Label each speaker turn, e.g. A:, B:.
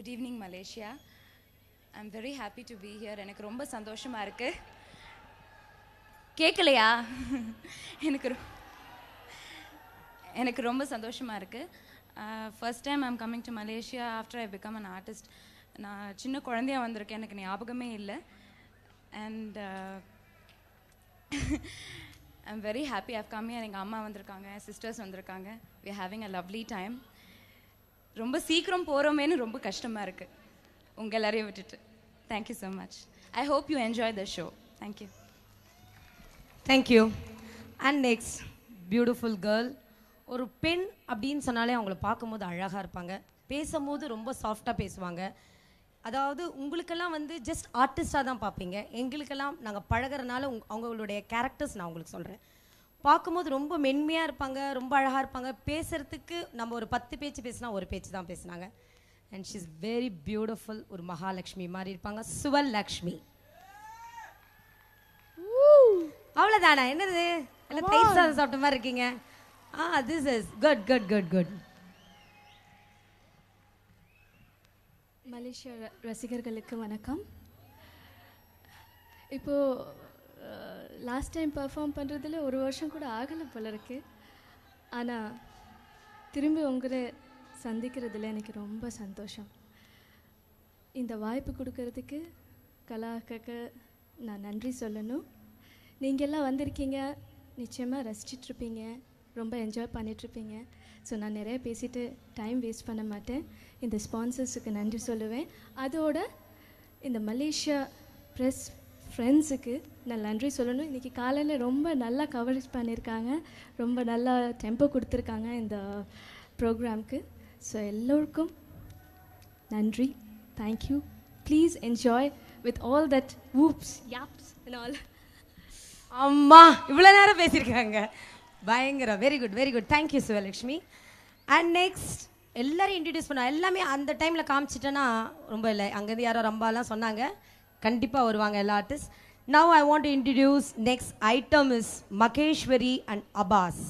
A: good evening Malaysia I am very happy to be here எனக்கு ரொம்ப சந்தோஷமாக இருக்குது கேட்கலையா எனக்கு எனக்கு ரொம்ப சந்தோஷமாக இருக்குது first time I'm coming to Malaysia after I become an artist நான் சின்ன குழந்தையாக வந்திருக்கேன் எனக்கு ஞாபகமே இல்லை and I am very happy of come எங்கள் அம்மா வந்திருக்காங்க சிஸ்டர்ஸ் வந்திருக்காங்க we having a lovely time ரொம்ப சீக்கிரம் போகிறோமேனு ரொம்ப கஷ்டமாக இருக்குது உங்கள் எல்லாரையும் விட்டுட்டு thank you so much I hope you enjoy the show thank you
B: thank you and next beautiful girl ஒரு பெண் அப்படின்னு சொன்னாலே அவங்கள பார்க்கும்போது அழகாக இருப்பாங்க பேசும்போது ரொம்ப சாஃப்டாக பேசுவாங்க அதாவது உங்களுக்கெல்லாம் வந்து ஜஸ்ட் ஆர்டிஸ்டாக தான் பார்ப்பீங்க எங்களுக்கெல்லாம் நாங்கள் பழகிறனால உங் அவங்களுடைய கேரக்டர்ஸ் நான் உங்களுக்கு சொல்கிறேன் பார்க்கும்போது ரொம்ப மென்மையாக இருப்பாங்க ரொம்ப அழகாக இருப்பாங்க பேசுகிறதுக்கு நம்ம ஒரு பத்து பேச்சு பேசினா ஒரு பேச்சு தான் பேசுனாங்க and she is very beautiful ஒரு மகாலட்சுமி மாதிரி இருப்பாங்க சுவல் லக்ஷ்மி அவ்வளோதானா என்னது எல்லாம் தயிர் சாதம் சாப்பிட்ட மாதிரி இருக்கீங்க
C: ah this is good good good good மலேசிய ரசிகர்களுக்கு வணக்கம் இப்போது லாஸ்ட் டைம் பர்ஃபார்ம் பண்ணுறதுல ஒரு வருஷம் கூட ஆகலை போல இருக்கு ஆனால் திரும்பி உங்களை சந்திக்கிறதுல எனக்கு ரொம்ப சந்தோஷம் இந்த வாய்ப்பு கொடுக்கறதுக்கு கலா அக்காக்கு நான் நன்றி சொல்லணும் நீங்கள்லாம் வந்திருக்கீங்க நிச்சயமாக ரசிச்சிட்ருப்பீங்க ரொம்ப என்ஜாய் பண்ணிகிட்ருப்பீங்க ஸோ நான் நிறைய பேசிவிட்டு டைம் வேஸ்ட் பண்ண மாட்டேன் இந்த ஸ்பான்சர்ஸுக்கு நன்றி சொல்லுவேன் அதோட இந்த மலேசியா ப்ரெஸ் ஃப்ரெண்ட்ஸுக்கு நான் நன்றி சொல்லணும் இன்றைக்கி காலையில் ரொம்ப நல்லா கவரேஜ் பண்ணியிருக்காங்க ரொம்ப நல்லா டெம்போ கொடுத்துருக்காங்க இந்த ப்ரோக்ராம்க்கு ஸோ எல்லோருக்கும் நன்றி thank you please enjoy with all that oops யாப்ஸ் ஆல் அம்மா இவ்வளோ நேரம் பேசியிருக்காங்க
B: பயங்கரம் very good very good thank you Sivalakshmi and next எல்லாரையும் இன்ட்ரடியூஸ் பண்ண எல்லாமே அந்த டைமில் காமிச்சிட்டேன்னா ரொம்ப இல்லை அங்கேருந்து யாரோ ரொம்பலாம் சொன்னாங்க கண்டிப்பாக வருவாங்க எல்லா artist now I want to introduce next item is Maheswari and Abbas